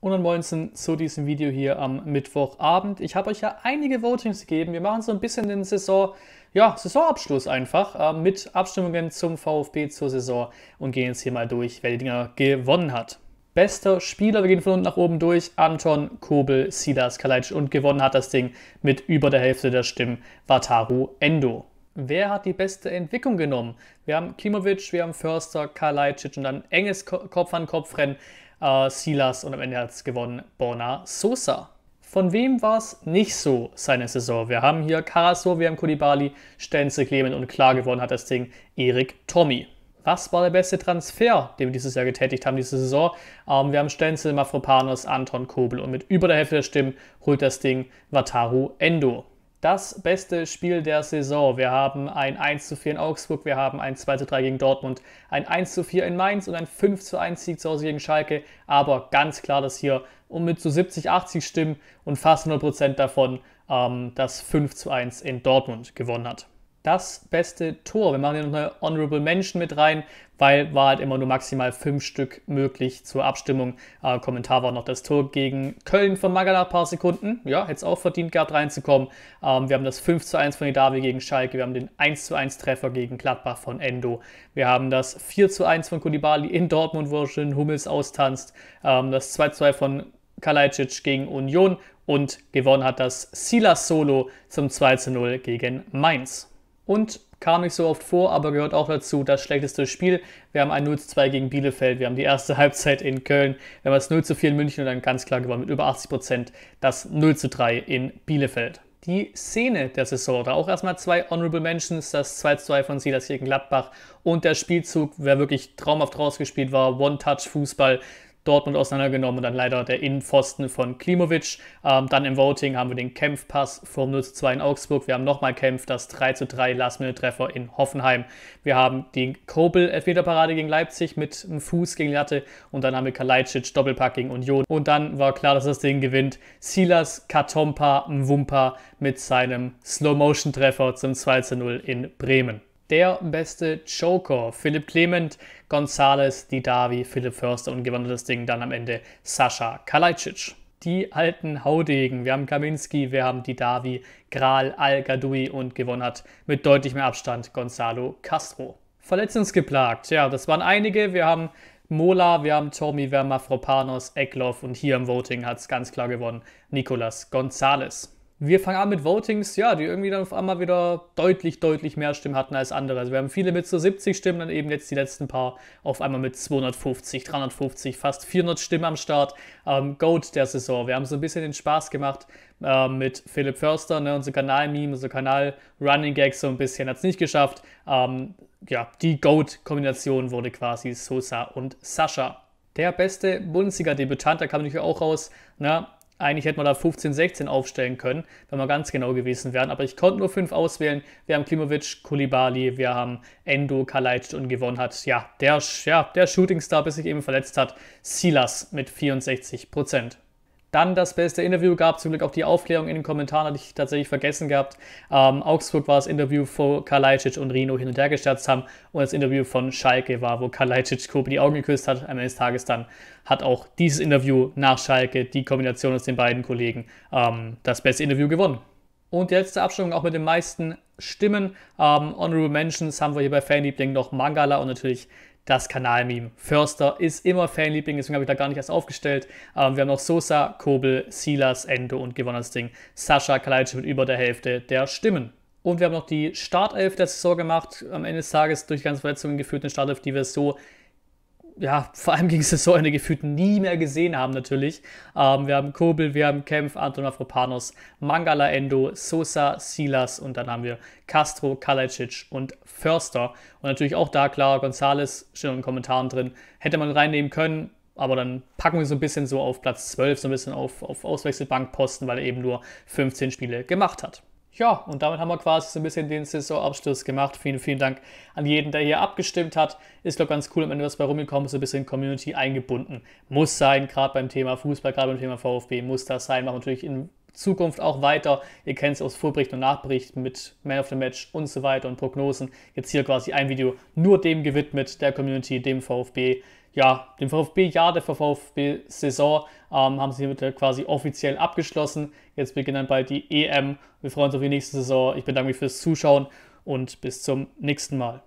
Und dann moinsen zu diesem Video hier am Mittwochabend. Ich habe euch ja einige Votings gegeben. Wir machen so ein bisschen den Saison, ja, Saisonabschluss einfach äh, mit Abstimmungen zum VfB zur Saison und gehen jetzt hier mal durch, wer die Dinger gewonnen hat. Bester Spieler, wir gehen von unten nach oben durch, Anton Kobel, Silas Kalajdzic und gewonnen hat das Ding mit über der Hälfte der Stimmen Wataru Endo. Wer hat die beste Entwicklung genommen? Wir haben Klimovic, wir haben Förster, Kalajdzic und dann enges Kopf-an-Kopf-Rennen äh, Silas und am Ende hat es gewonnen Borna Sosa. Von wem war es nicht so seine Saison? Wir haben hier Karasor, wir haben Kulibali, Stenzel, Clement und klar gewonnen hat das Ding Erik Tommy. Was war der beste Transfer, den wir dieses Jahr getätigt haben, diese Saison? Ähm, wir haben Stenzel, Mafropanos, Anton Kobel und mit über der Hälfte der Stimmen holt das Ding Wataru Endo das beste Spiel der Saison. Wir haben ein 1 zu 4 in Augsburg, wir haben ein 2 zu 3 gegen Dortmund, ein 1 zu 4 in Mainz und ein 5 zu 1 Sieg zu Hause gegen Schalke. Aber ganz klar, dass hier um mit so 70, 80 Stimmen und fast 100% davon ähm, das 5 zu 1 in Dortmund gewonnen hat das beste Tor. Wir machen hier noch eine Honorable Mention mit rein, weil war halt immer nur maximal fünf Stück möglich zur Abstimmung. Äh, Kommentar war noch das Tor gegen Köln von Magala, paar Sekunden. Ja, hätte es auch verdient gehabt, reinzukommen. Ähm, wir haben das 5 zu 1 von Idavi gegen Schalke. Wir haben den 1 zu 1 Treffer gegen Gladbach von Endo. Wir haben das 4 zu 1 von Kulibali in Dortmund, wo er schön Hummels austanzt. Ähm, das 2 zu 2 von Kalajdzic gegen Union und gewonnen hat das Silas Solo zum 2 zu 0 gegen Mainz und kam nicht so oft vor, aber gehört auch dazu. Das schlechteste Spiel. Wir haben ein 0 zu 2 gegen Bielefeld. Wir haben die erste Halbzeit in Köln. Wir haben das 0 zu 4 in München und dann ganz klar gewonnen mit über 80 Prozent das 0 zu 3 in Bielefeld. Die Szene der Saison, da auch erstmal zwei Honorable Mentions, das 2 zu 2 von Silas gegen Gladbach und der Spielzug, wer wirklich traumhaft rausgespielt war, One-Touch-Fußball, Dortmund auseinandergenommen und dann leider der Innenpfosten von Klimovic. Ähm, dann im Voting haben wir den Kämpfpass vom 0 zu 2 in Augsburg. Wir haben nochmal Kämpf, das 3 zu 3 Last-Minute-Treffer in Hoffenheim. Wir haben die Kobel-Elfmeterparade gegen Leipzig mit einem Fuß gegen Latte und dann haben wir Kalajdzic, Doppelpack gegen Union. Und dann war klar, dass das Ding gewinnt. Silas Katompa Mwumpa mit seinem Slow-Motion-Treffer zum 2 zu 0 in Bremen der beste Joker. Philipp Clement, Gonzales, Didavi, Philipp Förster und gewann das Ding dann am Ende Sascha Kalajdzic. Die alten Haudegen. Wir haben Kaminski, wir haben Didavi, Gral, Al-Gadoui und gewonnen hat mit deutlich mehr Abstand Gonzalo Castro. Verletzungsgeplagt, ja, das waren einige. Wir haben Mola, wir haben Tommy, wir haben Afropanos, Eckloff und hier im Voting hat es ganz klar gewonnen, Nicolas Gonzales. Wir fangen an mit Votings, ja, die irgendwie dann auf einmal wieder deutlich, deutlich mehr Stimmen hatten als andere. Also wir haben viele mit so 70 Stimmen, dann eben jetzt die letzten paar auf einmal mit 250, 350, fast 400 Stimmen am Start. Ähm, Goat der Saison. Wir haben so ein bisschen den Spaß gemacht äh, mit Philipp Förster, ne, unser Kanal-Meme, unser Kanal-Running-Gag so ein bisschen, hat es nicht geschafft. Ähm, ja, die Goat-Kombination wurde quasi Sosa und Sascha. Der beste Bundesliga-Debütant, da kam natürlich auch raus, ne, eigentlich hätte man da 15, 16 aufstellen können, wenn wir ganz genau gewesen wären. Aber ich konnte nur fünf auswählen. Wir haben Klimovic, Kulibali, wir haben Endo, Kalajdzic und gewonnen hat. Ja, der, ja, der Shootingstar, bis sich eben verletzt hat, Silas mit 64 Prozent. Dann das beste Interview gab zum Glück auch die Aufklärung in den Kommentaren, hatte ich tatsächlich vergessen gehabt. Ähm, Augsburg war das Interview, wo Kalajdzic und Rino hin und her gestürzt haben. Und das Interview von Schalke war, wo Kalajdzic Kobe die Augen geküsst hat. Am Ende des Tages dann hat auch dieses Interview nach Schalke, die Kombination aus den beiden Kollegen, ähm, das beste Interview gewonnen. Und die letzte Abstimmung auch mit den meisten Stimmen. Ähm, Honorable Mentions haben wir hier bei Fanliebling noch Mangala und natürlich das Kanalmeme. Förster ist immer Fanliebling, deswegen habe ich da gar nicht erst aufgestellt. Ähm, wir haben noch Sosa, Kobel, Silas, Endo und gewonnen gewonnenes Ding. Sascha Kalajdzic mit über der Hälfte der Stimmen. Und wir haben noch die Startelf der Saison gemacht, am Ende des Tages durch die ganzen Verletzungen geführten Startelf, die wir so ja, vor allem gegen Saisonende gefühlt nie mehr gesehen haben natürlich. Ähm, wir haben Kobel, wir haben Kempf, Anton Afropanos, Mangala Endo, Sosa, Silas und dann haben wir Castro, Kalajdzic und Förster. Und natürlich auch da klar, Gonzales steht in den Kommentaren drin, hätte man reinnehmen können, aber dann packen wir so ein bisschen so auf Platz 12, so ein bisschen auf, auf Auswechselbankposten, weil er eben nur 15 Spiele gemacht hat. Ja, und damit haben wir quasi so ein bisschen den Saisonabschluss gemacht. Vielen, vielen Dank an jeden, der hier abgestimmt hat. Ist, glaube ich, ganz cool am Ende, was bei rumgekommen ist, so ein bisschen Community eingebunden. Muss sein, gerade beim Thema Fußball, gerade beim Thema VfB, muss das sein. Macht natürlich in Zukunft auch weiter. Ihr kennt es aus Vorberichten und Nachberichten mit Man of the Match und so weiter und Prognosen. Jetzt hier quasi ein Video nur dem gewidmet, der Community, dem VfB. Ja, dem VfB-Jahr, der VfB-Saison ähm, haben sie hiermit quasi offiziell abgeschlossen. Jetzt beginnt dann bald die EM. Wir freuen uns auf die nächste Saison. Ich bedanke mich fürs Zuschauen und bis zum nächsten Mal.